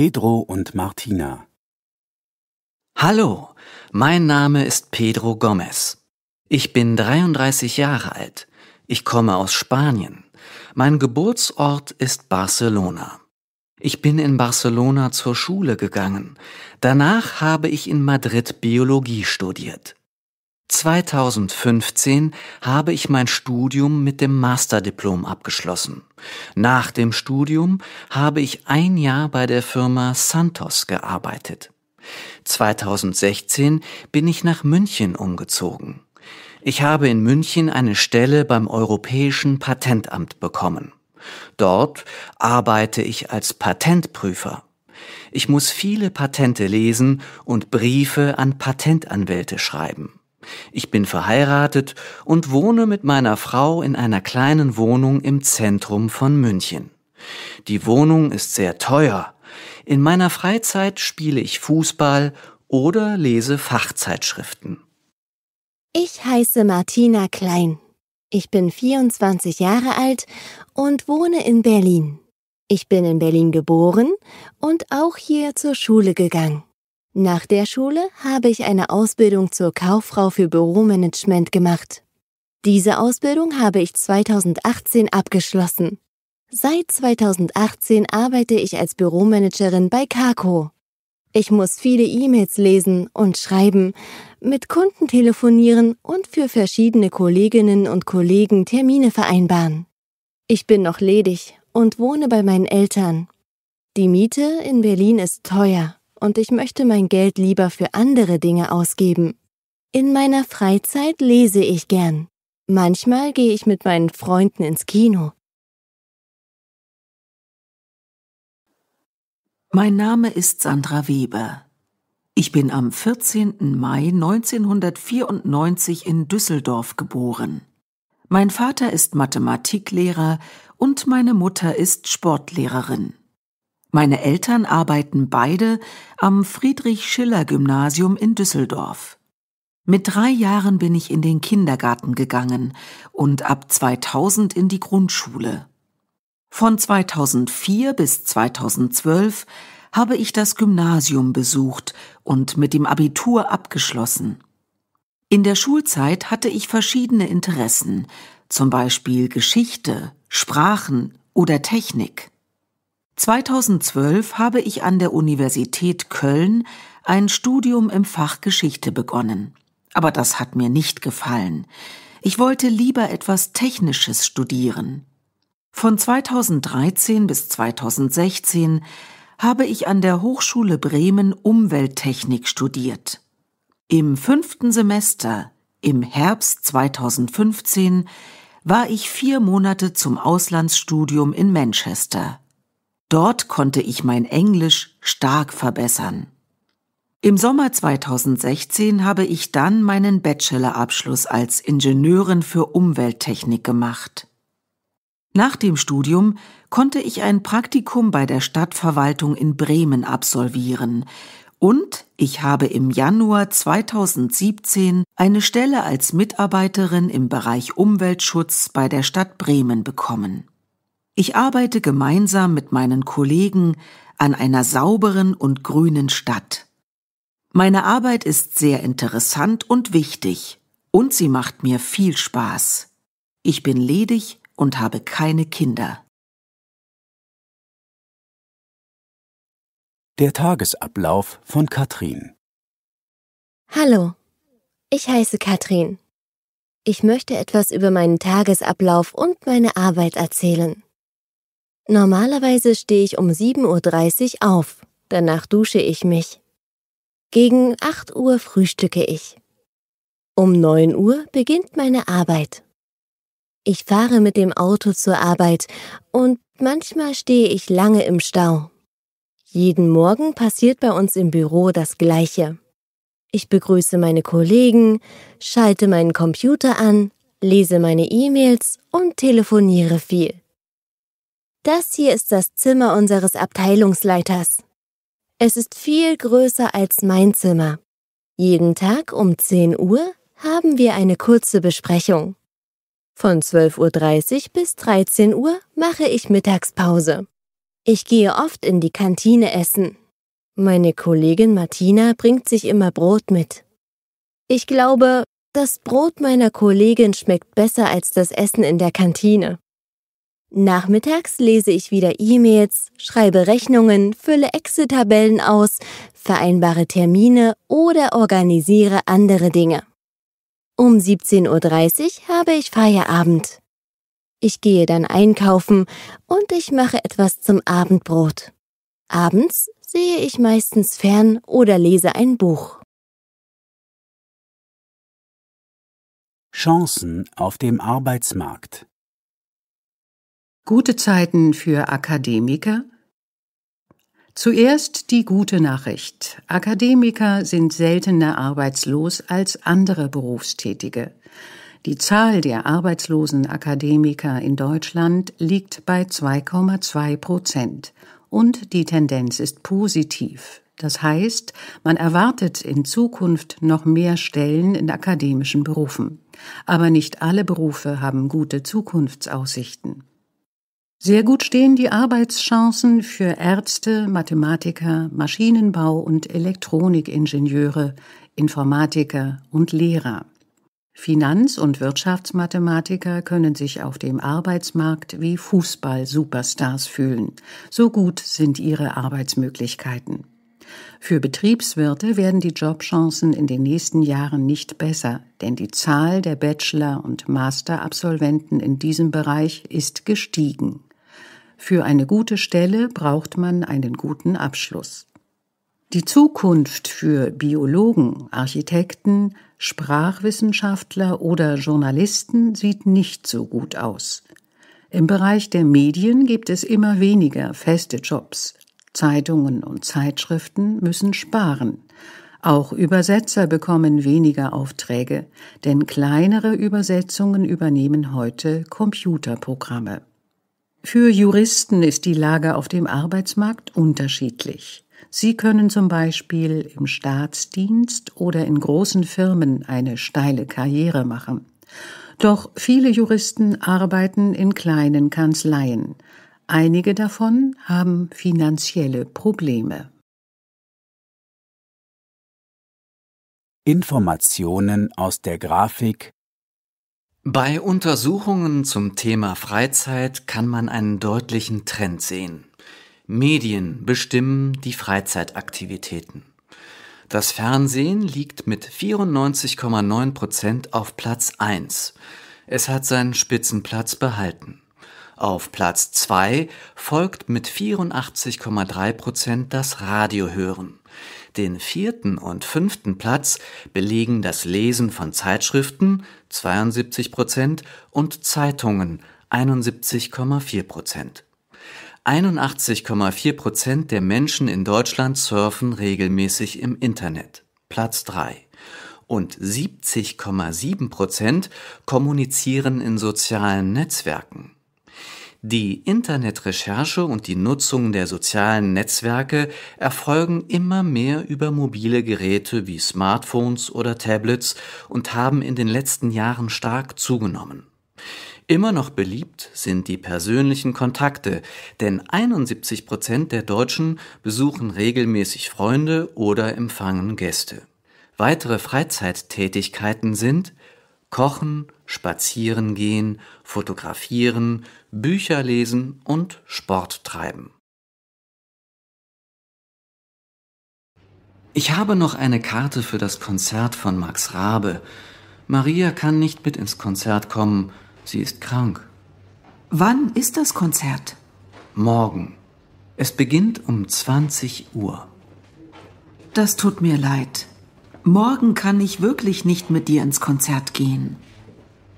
Pedro und Martina. Hallo, mein Name ist Pedro Gomez. Ich bin 33 Jahre alt. Ich komme aus Spanien. Mein Geburtsort ist Barcelona. Ich bin in Barcelona zur Schule gegangen. Danach habe ich in Madrid Biologie studiert. 2015 habe ich mein Studium mit dem Masterdiplom abgeschlossen. Nach dem Studium habe ich ein Jahr bei der Firma Santos gearbeitet. 2016 bin ich nach München umgezogen. Ich habe in München eine Stelle beim Europäischen Patentamt bekommen. Dort arbeite ich als Patentprüfer. Ich muss viele Patente lesen und Briefe an Patentanwälte schreiben. Ich bin verheiratet und wohne mit meiner Frau in einer kleinen Wohnung im Zentrum von München. Die Wohnung ist sehr teuer. In meiner Freizeit spiele ich Fußball oder lese Fachzeitschriften. Ich heiße Martina Klein. Ich bin 24 Jahre alt und wohne in Berlin. Ich bin in Berlin geboren und auch hier zur Schule gegangen. Nach der Schule habe ich eine Ausbildung zur Kauffrau für Büromanagement gemacht. Diese Ausbildung habe ich 2018 abgeschlossen. Seit 2018 arbeite ich als Büromanagerin bei Kako. Ich muss viele E-Mails lesen und schreiben, mit Kunden telefonieren und für verschiedene Kolleginnen und Kollegen Termine vereinbaren. Ich bin noch ledig und wohne bei meinen Eltern. Die Miete in Berlin ist teuer und ich möchte mein Geld lieber für andere Dinge ausgeben. In meiner Freizeit lese ich gern. Manchmal gehe ich mit meinen Freunden ins Kino. Mein Name ist Sandra Weber. Ich bin am 14. Mai 1994 in Düsseldorf geboren. Mein Vater ist Mathematiklehrer und meine Mutter ist Sportlehrerin. Meine Eltern arbeiten beide am Friedrich-Schiller-Gymnasium in Düsseldorf. Mit drei Jahren bin ich in den Kindergarten gegangen und ab 2000 in die Grundschule. Von 2004 bis 2012 habe ich das Gymnasium besucht und mit dem Abitur abgeschlossen. In der Schulzeit hatte ich verschiedene Interessen, zum Beispiel Geschichte, Sprachen oder Technik. 2012 habe ich an der Universität Köln ein Studium im Fach Geschichte begonnen. Aber das hat mir nicht gefallen. Ich wollte lieber etwas Technisches studieren. Von 2013 bis 2016 habe ich an der Hochschule Bremen Umwelttechnik studiert. Im fünften Semester, im Herbst 2015, war ich vier Monate zum Auslandsstudium in Manchester. Dort konnte ich mein Englisch stark verbessern. Im Sommer 2016 habe ich dann meinen Bachelorabschluss als Ingenieurin für Umwelttechnik gemacht. Nach dem Studium konnte ich ein Praktikum bei der Stadtverwaltung in Bremen absolvieren und ich habe im Januar 2017 eine Stelle als Mitarbeiterin im Bereich Umweltschutz bei der Stadt Bremen bekommen. Ich arbeite gemeinsam mit meinen Kollegen an einer sauberen und grünen Stadt. Meine Arbeit ist sehr interessant und wichtig, und sie macht mir viel Spaß. Ich bin ledig und habe keine Kinder. Der Tagesablauf von Katrin Hallo, ich heiße Katrin. Ich möchte etwas über meinen Tagesablauf und meine Arbeit erzählen. Normalerweise stehe ich um 7.30 Uhr auf, danach dusche ich mich. Gegen 8 Uhr frühstücke ich. Um 9 Uhr beginnt meine Arbeit. Ich fahre mit dem Auto zur Arbeit und manchmal stehe ich lange im Stau. Jeden Morgen passiert bei uns im Büro das Gleiche. Ich begrüße meine Kollegen, schalte meinen Computer an, lese meine E-Mails und telefoniere viel. Das hier ist das Zimmer unseres Abteilungsleiters. Es ist viel größer als mein Zimmer. Jeden Tag um 10 Uhr haben wir eine kurze Besprechung. Von 12.30 Uhr bis 13 Uhr mache ich Mittagspause. Ich gehe oft in die Kantine essen. Meine Kollegin Martina bringt sich immer Brot mit. Ich glaube, das Brot meiner Kollegin schmeckt besser als das Essen in der Kantine. Nachmittags lese ich wieder E-Mails, schreibe Rechnungen, fülle Excel-Tabellen aus, vereinbare Termine oder organisiere andere Dinge. Um 17.30 Uhr habe ich Feierabend. Ich gehe dann einkaufen und ich mache etwas zum Abendbrot. Abends sehe ich meistens fern oder lese ein Buch. Chancen auf dem Arbeitsmarkt Gute Zeiten für Akademiker? Zuerst die gute Nachricht. Akademiker sind seltener arbeitslos als andere Berufstätige. Die Zahl der arbeitslosen Akademiker in Deutschland liegt bei 2,2 Prozent und die Tendenz ist positiv. Das heißt, man erwartet in Zukunft noch mehr Stellen in akademischen Berufen. Aber nicht alle Berufe haben gute Zukunftsaussichten. Sehr gut stehen die Arbeitschancen für Ärzte, Mathematiker, Maschinenbau- und Elektronikingenieure, Informatiker und Lehrer. Finanz- und Wirtschaftsmathematiker können sich auf dem Arbeitsmarkt wie Fußball-Superstars fühlen. So gut sind ihre Arbeitsmöglichkeiten. Für Betriebswirte werden die Jobchancen in den nächsten Jahren nicht besser, denn die Zahl der Bachelor- und Masterabsolventen in diesem Bereich ist gestiegen. Für eine gute Stelle braucht man einen guten Abschluss. Die Zukunft für Biologen, Architekten, Sprachwissenschaftler oder Journalisten sieht nicht so gut aus. Im Bereich der Medien gibt es immer weniger feste Jobs. Zeitungen und Zeitschriften müssen sparen. Auch Übersetzer bekommen weniger Aufträge, denn kleinere Übersetzungen übernehmen heute Computerprogramme. Für Juristen ist die Lage auf dem Arbeitsmarkt unterschiedlich. Sie können zum Beispiel im Staatsdienst oder in großen Firmen eine steile Karriere machen. Doch viele Juristen arbeiten in kleinen Kanzleien. Einige davon haben finanzielle Probleme. Informationen aus der Grafik bei Untersuchungen zum Thema Freizeit kann man einen deutlichen Trend sehen. Medien bestimmen die Freizeitaktivitäten. Das Fernsehen liegt mit 94,9 Prozent auf Platz 1. Es hat seinen Spitzenplatz behalten. Auf Platz 2 folgt mit 84,3 Prozent das Radiohören. Den vierten und fünften Platz belegen das Lesen von Zeitschriften 72 Prozent und Zeitungen 71,4 Prozent. 81,4 Prozent der Menschen in Deutschland surfen regelmäßig im Internet. Platz 3. Und 70,7 Prozent kommunizieren in sozialen Netzwerken. Die Internetrecherche und die Nutzung der sozialen Netzwerke erfolgen immer mehr über mobile Geräte wie Smartphones oder Tablets und haben in den letzten Jahren stark zugenommen. Immer noch beliebt sind die persönlichen Kontakte, denn 71 Prozent der Deutschen besuchen regelmäßig Freunde oder empfangen Gäste. Weitere Freizeittätigkeiten sind Kochen, Spazieren gehen, Fotografieren, Bücher lesen und Sport treiben. Ich habe noch eine Karte für das Konzert von Max Rabe. Maria kann nicht mit ins Konzert kommen, sie ist krank. Wann ist das Konzert? Morgen. Es beginnt um 20 Uhr. Das tut mir leid. Morgen kann ich wirklich nicht mit dir ins Konzert gehen.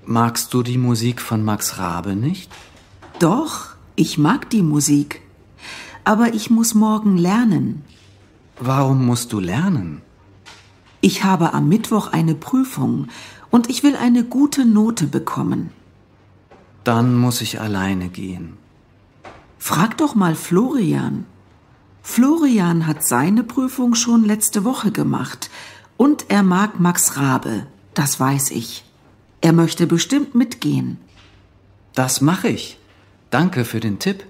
Magst du die Musik von Max Rabe nicht? Doch, ich mag die Musik. Aber ich muss morgen lernen. Warum musst du lernen? Ich habe am Mittwoch eine Prüfung und ich will eine gute Note bekommen. Dann muss ich alleine gehen. Frag doch mal Florian. Florian hat seine Prüfung schon letzte Woche gemacht und er mag Max Rabe, das weiß ich. Er möchte bestimmt mitgehen. Das mache ich. Danke für den Tipp.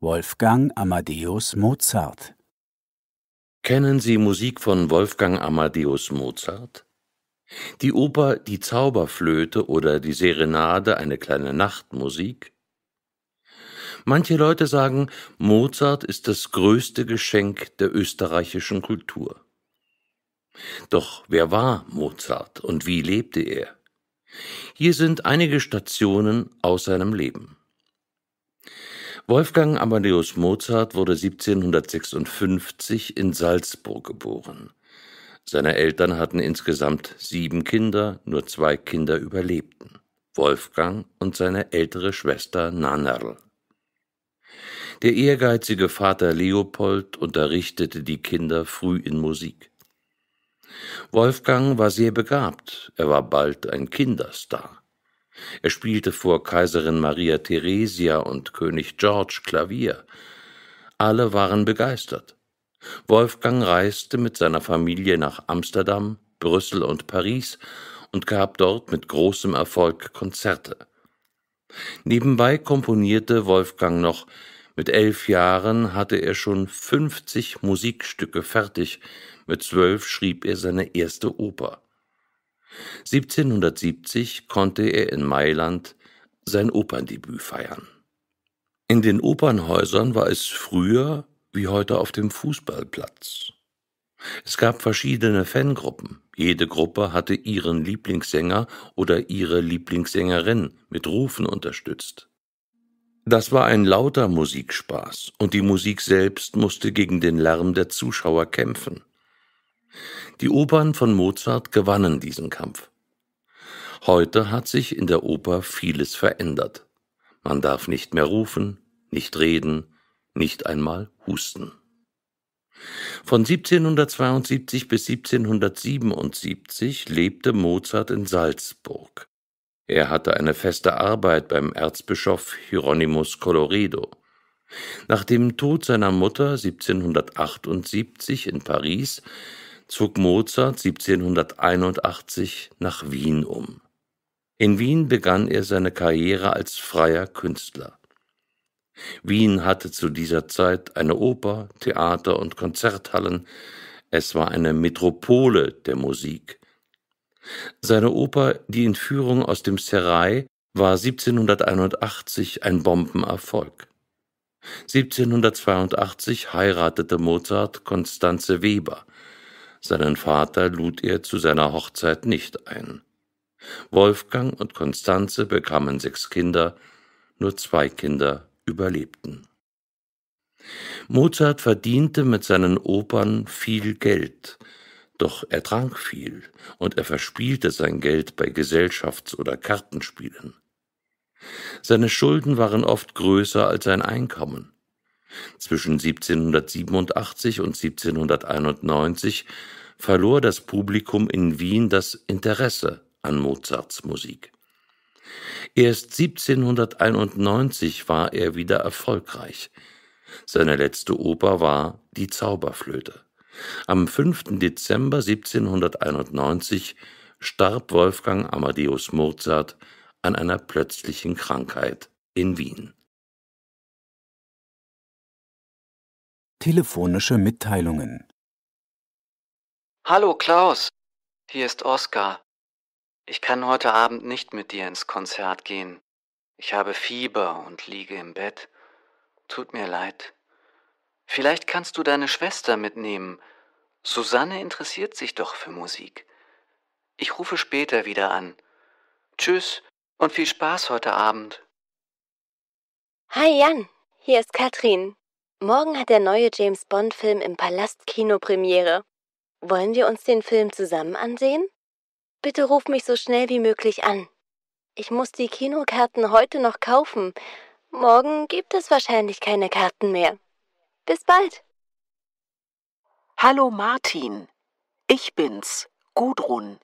Wolfgang Amadeus Mozart Kennen Sie Musik von Wolfgang Amadeus Mozart? Die Oper Die Zauberflöte oder die Serenade Eine kleine Nachtmusik? Manche Leute sagen, Mozart ist das größte Geschenk der österreichischen Kultur. Doch wer war Mozart und wie lebte er? Hier sind einige Stationen aus seinem Leben. Wolfgang Amadeus Mozart wurde 1756 in Salzburg geboren. Seine Eltern hatten insgesamt sieben Kinder, nur zwei Kinder überlebten. Wolfgang und seine ältere Schwester Nannerl. Der ehrgeizige Vater Leopold unterrichtete die Kinder früh in Musik. Wolfgang war sehr begabt, er war bald ein Kinderstar. Er spielte vor Kaiserin Maria Theresia und König George Klavier. Alle waren begeistert. Wolfgang reiste mit seiner Familie nach Amsterdam, Brüssel und Paris und gab dort mit großem Erfolg Konzerte. Nebenbei komponierte Wolfgang noch, mit elf Jahren hatte er schon fünfzig Musikstücke fertig, mit zwölf schrieb er seine erste Oper. 1770 konnte er in Mailand sein Operndebüt feiern. In den Opernhäusern war es früher wie heute auf dem Fußballplatz. Es gab verschiedene Fangruppen. Jede Gruppe hatte ihren Lieblingssänger oder ihre Lieblingssängerin mit Rufen unterstützt. Das war ein lauter Musikspaß, und die Musik selbst musste gegen den Lärm der Zuschauer kämpfen. Die Opern von Mozart gewannen diesen Kampf. Heute hat sich in der Oper vieles verändert. Man darf nicht mehr rufen, nicht reden, nicht einmal husten. Von 1772 bis 1777 lebte Mozart in Salzburg. Er hatte eine feste Arbeit beim Erzbischof Hieronymus Coloredo. Nach dem Tod seiner Mutter 1778 in Paris zog Mozart 1781 nach Wien um. In Wien begann er seine Karriere als freier Künstler. Wien hatte zu dieser Zeit eine Oper, Theater und Konzerthallen, es war eine Metropole der Musik. Seine Oper Die Entführung aus dem Serai war 1781 ein Bombenerfolg. 1782 heiratete Mozart Constanze Weber, seinen Vater lud er zu seiner Hochzeit nicht ein. Wolfgang und Konstanze bekamen sechs Kinder, nur zwei Kinder überlebten. Mozart verdiente mit seinen Opern viel Geld, doch er trank viel und er verspielte sein Geld bei Gesellschafts- oder Kartenspielen. Seine Schulden waren oft größer als sein Einkommen. Zwischen 1787 und 1791 verlor das Publikum in Wien das Interesse an Mozarts Musik. Erst 1791 war er wieder erfolgreich. Seine letzte Oper war Die Zauberflöte. Am 5. Dezember 1791 starb Wolfgang Amadeus Mozart an einer plötzlichen Krankheit in Wien. Telefonische Mitteilungen. Hallo Klaus, hier ist Oskar. Ich kann heute Abend nicht mit dir ins Konzert gehen. Ich habe Fieber und liege im Bett. Tut mir leid. Vielleicht kannst du deine Schwester mitnehmen. Susanne interessiert sich doch für Musik. Ich rufe später wieder an. Tschüss und viel Spaß heute Abend. Hi Jan, hier ist Katrin. Morgen hat der neue James Bond-Film im palast Kinopremiere. Wollen wir uns den Film zusammen ansehen? Bitte ruf mich so schnell wie möglich an. Ich muss die Kinokarten heute noch kaufen. Morgen gibt es wahrscheinlich keine Karten mehr. Bis bald. Hallo Martin, ich bin's, Gudrun.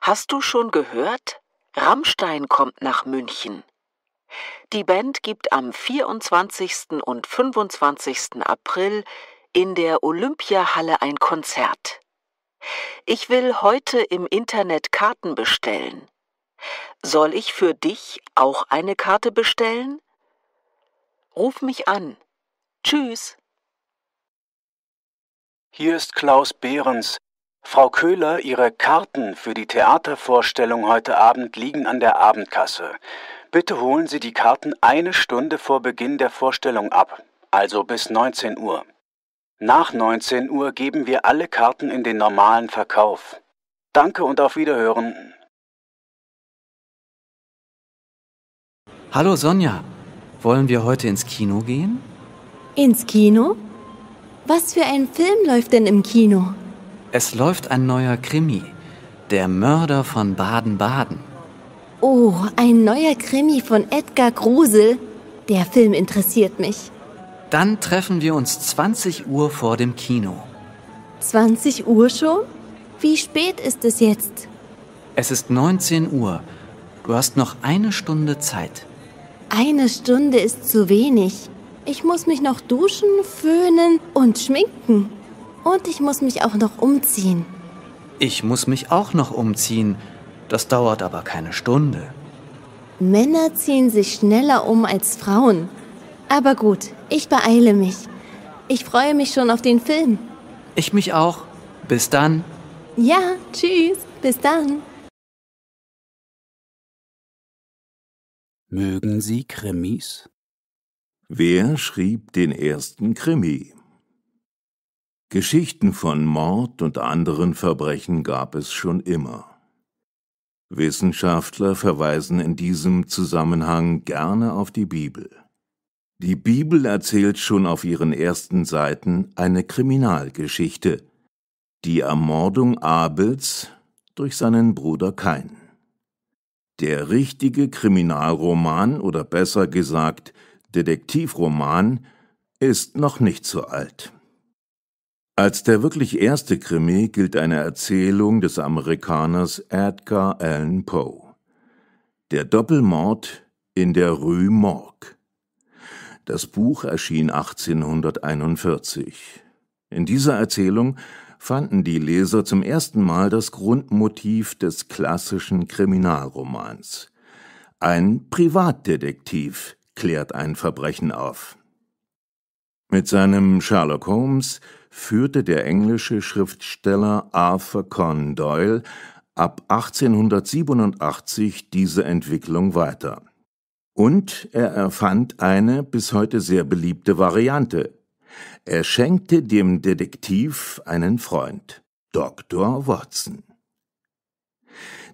Hast du schon gehört? Rammstein kommt nach München. Die Band gibt am 24. und 25. April in der Olympiahalle ein Konzert. Ich will heute im Internet Karten bestellen. Soll ich für dich auch eine Karte bestellen? Ruf mich an. Tschüss. Hier ist Klaus Behrens. Frau Köhler, Ihre Karten für die Theatervorstellung heute Abend liegen an der Abendkasse. Bitte holen Sie die Karten eine Stunde vor Beginn der Vorstellung ab, also bis 19 Uhr. Nach 19 Uhr geben wir alle Karten in den normalen Verkauf. Danke und auf Wiederhören. Hallo Sonja, wollen wir heute ins Kino gehen? Ins Kino? Was für ein Film läuft denn im Kino? Es läuft ein neuer Krimi, Der Mörder von Baden-Baden. Oh, ein neuer Krimi von Edgar Grusel. Der Film interessiert mich. Dann treffen wir uns 20 Uhr vor dem Kino. 20 Uhr schon? Wie spät ist es jetzt? Es ist 19 Uhr. Du hast noch eine Stunde Zeit. Eine Stunde ist zu wenig. Ich muss mich noch duschen, föhnen und schminken. Und ich muss mich auch noch umziehen. Ich muss mich auch noch umziehen. Das dauert aber keine Stunde. Männer ziehen sich schneller um als Frauen. Aber gut, ich beeile mich. Ich freue mich schon auf den Film. Ich mich auch. Bis dann. Ja, tschüss. Bis dann. Mögen Sie Krimis? Wer schrieb den ersten Krimi? Geschichten von Mord und anderen Verbrechen gab es schon immer. Wissenschaftler verweisen in diesem Zusammenhang gerne auf die Bibel. Die Bibel erzählt schon auf ihren ersten Seiten eine Kriminalgeschichte, die Ermordung Abels durch seinen Bruder Kain. Der richtige Kriminalroman oder besser gesagt Detektivroman ist noch nicht so alt. Als der wirklich erste Krimi gilt eine Erzählung des Amerikaners Edgar Allan Poe. Der Doppelmord in der Rue Morgue. Das Buch erschien 1841. In dieser Erzählung fanden die Leser zum ersten Mal das Grundmotiv des klassischen Kriminalromans. Ein Privatdetektiv klärt ein Verbrechen auf. Mit seinem Sherlock Holmes führte der englische Schriftsteller Arthur Conan Doyle ab 1887 diese Entwicklung weiter. Und er erfand eine bis heute sehr beliebte Variante. Er schenkte dem Detektiv einen Freund, Dr. Watson.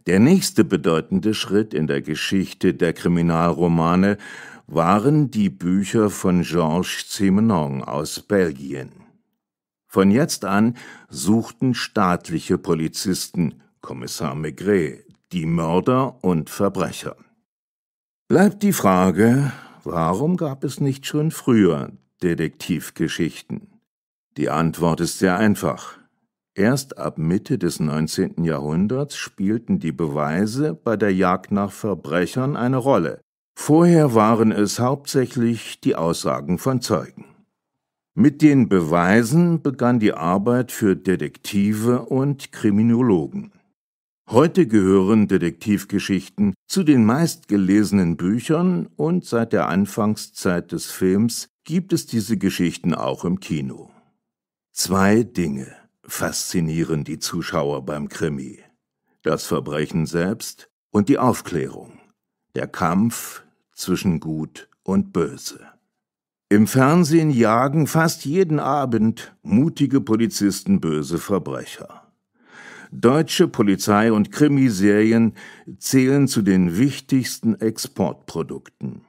Der nächste bedeutende Schritt in der Geschichte der Kriminalromane waren die Bücher von Georges Simenon aus Belgien. Von jetzt an suchten staatliche Polizisten, Kommissar Maigret, die Mörder und Verbrecher. Bleibt die Frage, warum gab es nicht schon früher Detektivgeschichten? Die Antwort ist sehr einfach. Erst ab Mitte des 19. Jahrhunderts spielten die Beweise bei der Jagd nach Verbrechern eine Rolle. Vorher waren es hauptsächlich die Aussagen von Zeugen. Mit den Beweisen begann die Arbeit für Detektive und Kriminologen. Heute gehören Detektivgeschichten zu den meistgelesenen Büchern und seit der Anfangszeit des Films gibt es diese Geschichten auch im Kino. Zwei Dinge faszinieren die Zuschauer beim Krimi. Das Verbrechen selbst und die Aufklärung. Der Kampf zwischen Gut und Böse. Im Fernsehen jagen fast jeden Abend mutige Polizisten böse Verbrecher. Deutsche Polizei- und Krimiserien zählen zu den wichtigsten Exportprodukten.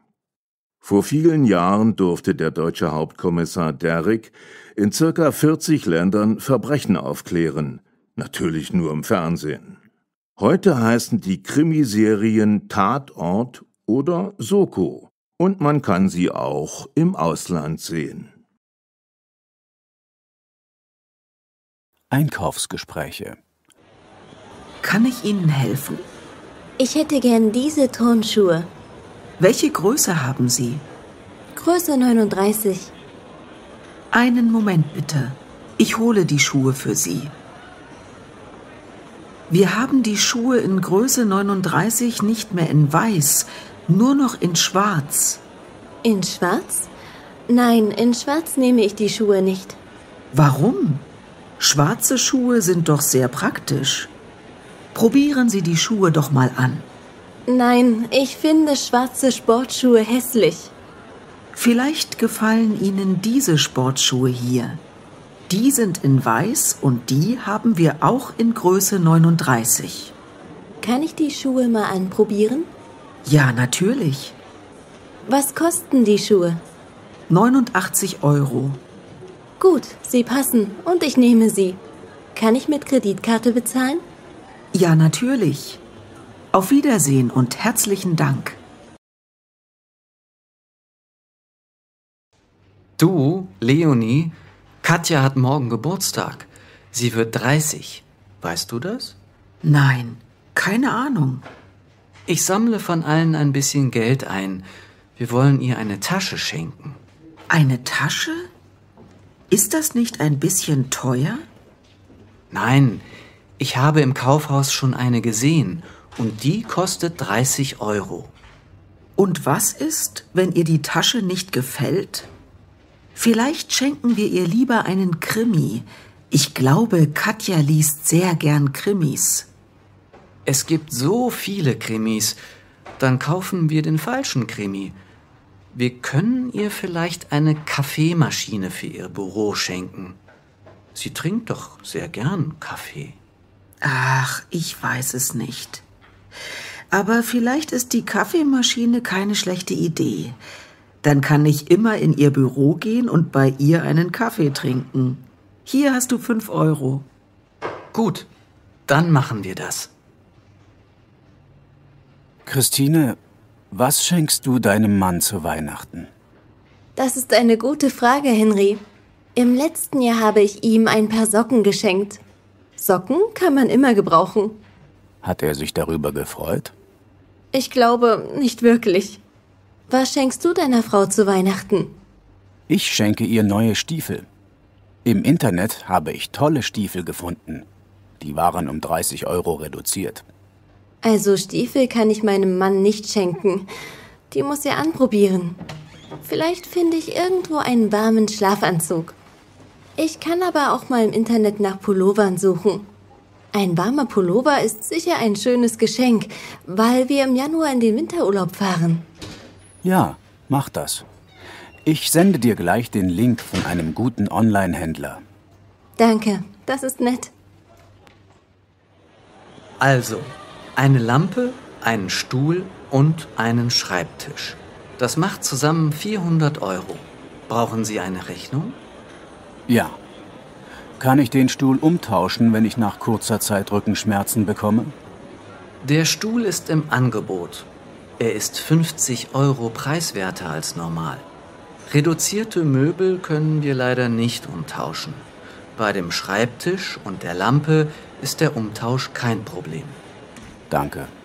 Vor vielen Jahren durfte der deutsche Hauptkommissar Derrick in circa 40 Ländern Verbrechen aufklären, natürlich nur im Fernsehen. Heute heißen die Krimiserien Tatort oder Soko und man kann sie auch im Ausland sehen. Einkaufsgespräche Kann ich Ihnen helfen? Ich hätte gern diese Turnschuhe. Welche Größe haben Sie? Größe 39. Einen Moment bitte. Ich hole die Schuhe für Sie. Wir haben die Schuhe in Größe 39 nicht mehr in Weiß, nur noch in Schwarz. In Schwarz? Nein, in Schwarz nehme ich die Schuhe nicht. Warum? Schwarze Schuhe sind doch sehr praktisch. Probieren Sie die Schuhe doch mal an. Nein, ich finde schwarze Sportschuhe hässlich. Vielleicht gefallen Ihnen diese Sportschuhe hier. Die sind in weiß und die haben wir auch in Größe 39. Kann ich die Schuhe mal anprobieren? Ja, natürlich. Was kosten die Schuhe? 89 Euro. Gut, sie passen und ich nehme sie. Kann ich mit Kreditkarte bezahlen? Ja, natürlich. Auf Wiedersehen und herzlichen Dank. Du, Leonie, Katja hat morgen Geburtstag. Sie wird 30. Weißt du das? Nein, keine Ahnung. Ich sammle von allen ein bisschen Geld ein. Wir wollen ihr eine Tasche schenken. Eine Tasche? Ist das nicht ein bisschen teuer? Nein, ich habe im Kaufhaus schon eine gesehen und die kostet 30 Euro. Und was ist, wenn ihr die Tasche nicht gefällt? Vielleicht schenken wir ihr lieber einen Krimi. Ich glaube, Katja liest sehr gern Krimis. Es gibt so viele Krimis. Dann kaufen wir den falschen Krimi. Wir können ihr vielleicht eine Kaffeemaschine für ihr Büro schenken. Sie trinkt doch sehr gern Kaffee. Ach, ich weiß es nicht. Aber vielleicht ist die Kaffeemaschine keine schlechte Idee. Dann kann ich immer in ihr Büro gehen und bei ihr einen Kaffee trinken. Hier hast du fünf Euro. Gut, dann machen wir das. Christine, was schenkst du deinem Mann zu Weihnachten? Das ist eine gute Frage, Henry. Im letzten Jahr habe ich ihm ein paar Socken geschenkt. Socken kann man immer gebrauchen. Hat er sich darüber gefreut? Ich glaube, nicht wirklich. Was schenkst du deiner Frau zu Weihnachten? Ich schenke ihr neue Stiefel. Im Internet habe ich tolle Stiefel gefunden. Die waren um 30 Euro reduziert. Also Stiefel kann ich meinem Mann nicht schenken. Die muss er anprobieren. Vielleicht finde ich irgendwo einen warmen Schlafanzug. Ich kann aber auch mal im Internet nach Pullovern suchen. Ein warmer Pullover ist sicher ein schönes Geschenk, weil wir im Januar in den Winterurlaub fahren. Ja, mach das. Ich sende dir gleich den Link von einem guten Online-Händler. Danke, das ist nett. Also, eine Lampe, einen Stuhl und einen Schreibtisch. Das macht zusammen 400 Euro. Brauchen Sie eine Rechnung? Ja. Kann ich den Stuhl umtauschen, wenn ich nach kurzer Zeit Rückenschmerzen bekomme? Der Stuhl ist im Angebot. Er ist 50 Euro preiswerter als normal. Reduzierte Möbel können wir leider nicht umtauschen. Bei dem Schreibtisch und der Lampe ist der Umtausch kein Problem. Danke.